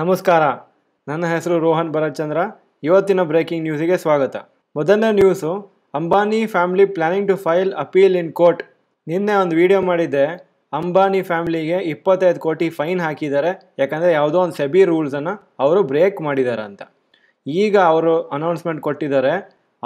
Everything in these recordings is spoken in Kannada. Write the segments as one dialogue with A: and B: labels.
A: ನಮಸ್ಕಾರ ನನ್ನ ಹೆಸರು ರೋಹನ್ ಭರತ್ಚಂದ್ರ ಇವತ್ತಿನ ಬ್ರೇಕಿಂಗ್ ನ್ಯೂಸಿಗೆ ಸ್ವಾಗತ ಮೊದಲನೇ news Ambani family planning to file appeal in court ನಿನ್ನೆ ಒಂದು ವಿಡಿಯೋ ಮಾಡಿದ್ದೆ ಅಂಬಾನಿ ಫ್ಯಾಮಿಲಿಗೆ ಇಪ್ಪತ್ತೈದು ಕೋಟಿ ಫೈನ್ ಹಾಕಿದ್ದಾರೆ ಯಾಕಂದರೆ ಯಾವುದೋ ಒಂದು ಸೆಬಿ ರೂಲ್ಸನ್ನು ಅವರು ಬ್ರೇಕ್ ಮಾಡಿದ್ದಾರೆ ಅಂತ ಈಗ ಅವರು ಅನೌನ್ಸ್ಮೆಂಟ್ ಕೊಟ್ಟಿದ್ದಾರೆ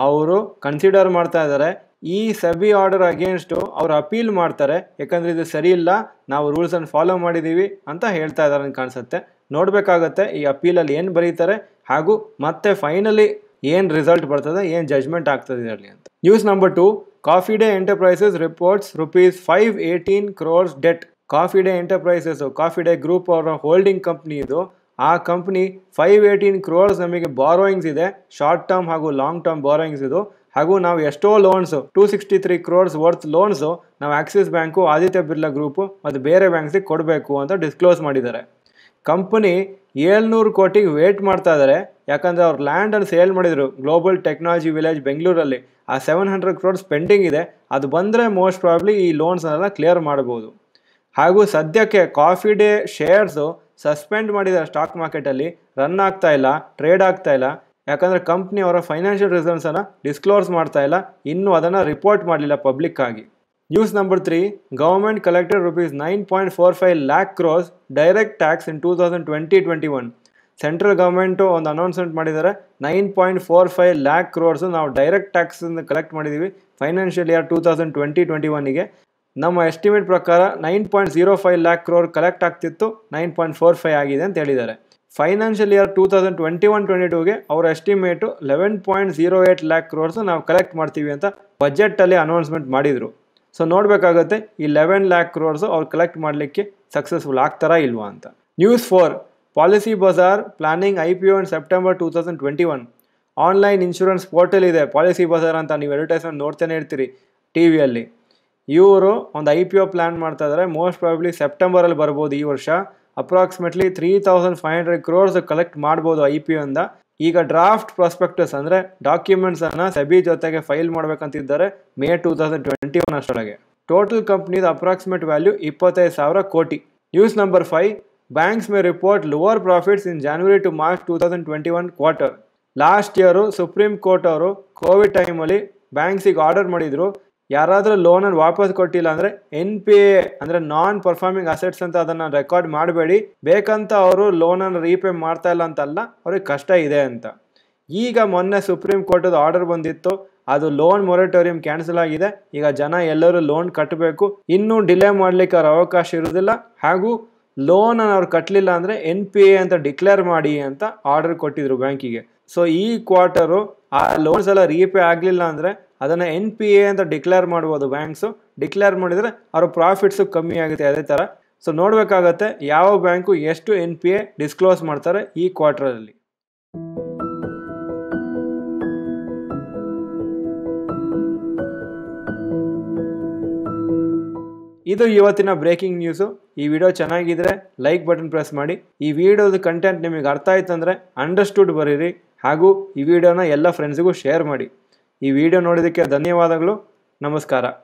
A: ಅವರು ಕನ್ಸಿಡರ್ ಮಾಡ್ತಾ ಇದ್ದಾರೆ ಈ ಸಬಿ ಆರ್ಡರ್ ಅಗೇನ್ಸ್ಟು ಅವರು ಅಪೀಲ್ ಮಾಡ್ತಾರೆ ಯಾಕಂದರೆ ಇದು ಸರಿ ಇಲ್ಲ ನಾವು ರೂಲ್ಸನ್ನು ಫಾಲೋ ಮಾಡಿದ್ದೀವಿ ಅಂತ ಹೇಳ್ತಾ ಇದ್ದಾರೆ ಅಂತ ಕಾಣಿಸುತ್ತೆ ನೋಡಬೇಕಾಗತ್ತೆ ಈ ಅಪೀಲಲ್ಲಿ ಏನು ಬರೀತಾರೆ ಹಾಗೂ ಮತ್ತೆ ಫೈನಲಿ ಏನು ರಿಸಲ್ಟ್ ಬರ್ತದೆ ಏನು ಜಜ್ಮೆಂಟ್ ಆಗ್ತದೆ ಇದರಲ್ಲಿ ಅಂತ news number two Coffee Day Enterprises reports rupees five eighteen crores debt Coffee Day Enterprises Coffee Day group ಅವರ ಹೋಲ್ಡಿಂಗ್ ಕಂಪ್ನಿ ಇದು ಆ ಕಂಪ್ನಿ ಫೈವ್ ಏಯ್ಟೀನ್ ಕ್ರೋರ್ಸ್ ನಮಗೆ ಬಾರೋಯಿಂಗ್ಸ್ ಇದೆ ಶಾರ್ಟ್ ಟರ್ಮ್ ಹಾಗೂ ಲಾಂಗ್ ಟರ್ಮ್ ಬಾರೋಯಿಂಗ್ಸ್ ಇದು ಹಾಗೂ ನಾವು ಎಷ್ಟೋ loans two sixty three crores worth loans ನಾವು Axis Bank Aditya Birla group ಮತ್ತು ಬೇರೆ ಬ್ಯಾಂಕ್ಸಿಗೆ ಕೊಡಬೇಕು ಅಂತ ಡಿಸ್ಕ್ಲೋಸ್ ಮಾಡಿದ್ದಾರೆ ಕಂಪನಿ ಏಳ್ನೂರು ಕೋಟಿಗೆ ವೇಟ್ ಮಾಡ್ತಾ ಇದ್ದಾರೆ ಯಾಕಂದರೆ ಅವ್ರು ಲ್ಯಾಂಡನ್ನು ಸೇಲ್ ಮಾಡಿದರು ಗ್ಲೋಬಲ್ ಟೆಕ್ನಾಲಜಿ ವಿಲೇಜ್ ಬೆಂಗಳೂರಲ್ಲಿ ಆ ಸೆವೆನ್ ಹಂಡ್ರೆಡ್ ಕ್ರೋರ್ಸ್ ಪೆಂಡಿಂಗ್ ಇದೆ ಅದು ಬಂದರೆ ಮೋಸ್ಟ್ ಪ್ರಾಬ್ಲಿ ಈ ಲೋನ್ಸನ್ನೆಲ್ಲ ಕ್ಲಿಯರ್ ಮಾಡ್ಬೋದು ಹಾಗೂ ಸದ್ಯಕ್ಕೆ ಕಾಫಿ ಡೇ ಶೇರ್ಸು ಸಸ್ಪೆಂಡ್ ಮಾಡಿದ್ದಾರೆ ಸ್ಟಾಕ್ ಮಾರ್ಕೆಟಲ್ಲಿ ರನ್ ಆಗ್ತಾ ಇಲ್ಲ ಟ್ರೇಡ್ ಆಗ್ತಾ ಇಲ್ಲ ಯಾಕಂದರೆ ಕಂಪ್ನಿ ಅವರ ಫೈನಾನ್ಷಿಯಲ್ ರಿಸಲ್ಟ್ಸನ್ನು ಡಿಸ್ಕ್ಲೋಸ್ ಮಾಡ್ತಾ ಇಲ್ಲ ಇನ್ನೂ ಅದನ್ನು ರಿಪೋರ್ಟ್ ಮಾಡಲಿಲ್ಲ ಪಬ್ಲಿಕ್ಕಾಗಿ news number three government collected rupees nine point four five lakh crores direct tax in two thousand twenty twenty one central government ಒಂದು ಅನೌನ್ಸ್ಮೆಂಟ್ ಮಾಡಿದ್ದಾರೆ nine point four five lakh crores ನಾವು ಡೈರೆಕ್ಟ್ ಟ್ಯಾಕ್ಸನ್ನು ಕಲೆಕ್ಟ್ ಮಾಡಿದ್ದೀವಿ financial year two thousand twenty twenty ಒನ್ಗೆ ನಮ್ಮ ಎಸ್ಟಿಮೇಟ್ ಪ್ರಕಾರ nine point zero five lakh crore collect ಆಗ್ತಿತ್ತು ನೈನ್ ಪಾಯಿಂಟ್ ಫೋರ್ ಫೈವ್ ಆಗಿದೆ ಅಂತ ಹೇಳಿದ್ದಾರೆ financial year two thousand twenty one twenty ಟೂಗೆ ಅವ್ರ estimate eleven point zero eight lakh crores ನಾವು ಕಲೆಕ್ಟ್ ಮಾಡ್ತೀವಿ ಅಂತ ಬಜೆಟಲ್ಲಿ ಅನೌನ್ಸ್ಮೆಂಟ್ ಮಾಡಿದರು ಸೊ ನೋಡಬೇಕಾಗುತ್ತೆ ಈ ಲೆವೆನ್ ಲ್ಯಾಕ್ ಕ್ರೋರ್ಸು ಅವ್ರು ಕಲೆಕ್ಟ್ ಮಾಡಲಿಕ್ಕೆ ಸಕ್ಸಸ್ಫುಲ್ ಆಗ್ತಾರ ಇಲ್ವಾ ಅಂತ news four Policybazaar planning I P O in September two thousand twenty one online insurance portal ಇದೆ ಪಾಲಿಸಿ ಬಜಾರ್ ಅಂತ ನೀವು ಅಡ್ವರ್ಟೈಸ್ಮೆಂಟ್ ನೋಡ್ತಾನೆ ಇರ್ತೀರಿ ಟಿ ವಿಯಲ್ಲಿ ಇವರು ಒಂದು ಐ ಪಿ ಒ ಪ್ಲ್ಯಾನ್ ಮಾಡ್ತಾ ಇದ್ದಾರೆ ಮೋಸ್ಟ್ ಪ್ರಾಬ್ಲಿ ಸೆಪ್ಟೆಂಬರಲ್ಲಿ ಬರ್ಬೋದು ಈ ವರ್ಷ approximately three thousand five hundred crores collect ಮಾಡ್ಬೋದು ಐ ಪಿ ಇಂದ ಈಗ ಡ್ರಾಫ್ಟ್ ಪ್ರಾಸ್ಪೆಕ್ಟಸ್ ಅಂದರೆ ಡಾಕ್ಯುಮೆಂಟ್ಸನ್ನು ಸೆಬಿ ಜೊತೆಗೆ ಫೈಲ್ ಮಾಡ್ಬೇಕಂತಿದ್ದಾರೆ May two thousand twenty one ಅಷ್ಟೊಳಗೆ ಟೋಟಲ್ ಕಂಪ್ನಿದ ಅಪ್ರಾಕ್ಸಿಮೇಟ್ ವ್ಯಾಲ್ಯೂ ಇಪ್ಪತ್ತೈದು ಸಾವಿರ ಕೋಟಿ news number five banks may report lower profits in January to March two thousand twenty one quarter last year supreme court ಅವರು ಕೋವಿಡ್ ಟೈಮಲ್ಲಿ ಬ್ಯಾಂಕ್ಸಿಗೆ ಆರ್ಡರ್ ಮಾಡಿದರು ಯಾರಾದರೂ ಲೋನನ್ನು ವಾಪಸ್ ಕೊಟ್ಟಿಲ್ಲ ಅಂದರೆ ಎನ್ ಪಿ ಎ ಅಂದರೆ ನಾನ್ ಪರ್ಫಾರ್ಮಿಂಗ್ ಅಸೆಟ್ಸ್ ಅಂತ ಅದನ್ನು ರೆಕಾರ್ಡ್ ಮಾಡಬೇಡಿ ಬೇಕಂತ ಅವರು ಲೋನನ್ನು ರೀಪೇ ಮಾಡ್ತಾ ಇಲ್ಲ ಅಂತಲ್ಲ ಅವ್ರಿಗೆ ಕಷ್ಟ ಇದೆ ಅಂತ ಈಗ ಮೊನ್ನೆ ಸುಪ್ರೀಂ ಕೋರ್ಟದ ಆರ್ಡರ್ ಬಂದಿತ್ತು ಅದು ಲೋನ್ ಮೊರೆಟೋರಿಯಂ ಕ್ಯಾನ್ಸಲ್ ಆಗಿದೆ ಈಗ ಜನ ಎಲ್ಲರೂ ಲೋನ್ ಕಟ್ಟಬೇಕು ಇನ್ನೂ ಡಿಲೇ ಮಾಡಲಿಕ್ಕೆ ಅವ್ರ ಅವಕಾಶ ಇರೋದಿಲ್ಲ ಹಾಗೂ ಲೋನನ್ನು ಅವ್ರು ಕಟ್ಟಲಿಲ್ಲ ಅಂದರೆ ಎನ್ ಪಿ ಎ ಅಂತ ಡಿಕ್ಲೇರ್ ಮಾಡಿ ಅಂತ ಆರ್ಡರ್ ಕೊಟ್ಟಿದ್ರು ಬ್ಯಾಂಕಿಗೆ ಸೊ ಈ ಕ್ವಾರ್ಟರು ಆ ಲೋನ್ಸ್ ಎಲ್ಲ ರೀಪೇ ಆಗಲಿಲ್ಲ ಅಂದರೆ ಅದನ್ನು ಎನ್ ಪಿ ಎ ಅಂತ ಡಿಕ್ಲೇರ್ ಮಾಡ್ಬೋದು ಬ್ಯಾಂಕ್ಸು ಡಿಕ್ಲೇರ್ ಮಾಡಿದರೆ ಅವ್ರ ಪ್ರಾಫಿಟ್ಸು ಕಮ್ಮಿ ಆಗುತ್ತೆ ಅದೇ ಥರ ಸೊ ನೋಡಬೇಕಾಗತ್ತೆ ಯಾವ ಬ್ಯಾಂಕು ಎಷ್ಟು ಎನ್ ಪಿ ಎ ಡಿಸ್ಕ್ಲೋಸ್ ಮಾಡ್ತಾರೆ ಈ ಕ್ವಾರ್ಟರಲ್ಲಿ ಇದು ಇವತ್ತಿನ ಬ್ರೇಕಿಂಗ್ ನ್ಯೂಸು ಈ ವಿಡಿಯೋ ಚೆನ್ನಾಗಿದ್ರೆ ಲೈಕ್ ಬಟನ್ ಪ್ರೆಸ್ ಮಾಡಿ ಈ ವಿಡಿಯೋದ ಕಂಟೆಂಟ್ ನಿಮಗೆ ಅರ್ಥ ಆಯ್ತಂದ್ರೆ ಅಂಡರ್ಸ್ಟುಡ್ ಬರೀರಿ ಹಾಗೂ ಈ ವಿಡಿಯೋನ ಎಲ್ಲ ಫ್ರೆಂಡ್ಸಿಗೂ ಶೇರ್ ಮಾಡಿ ಈ ವಿಡಿಯೋ ನೋಡಿದ್ದಕ್ಕೆ ಧನ್ಯವಾದಗಳು ನಮಸ್ಕಾರ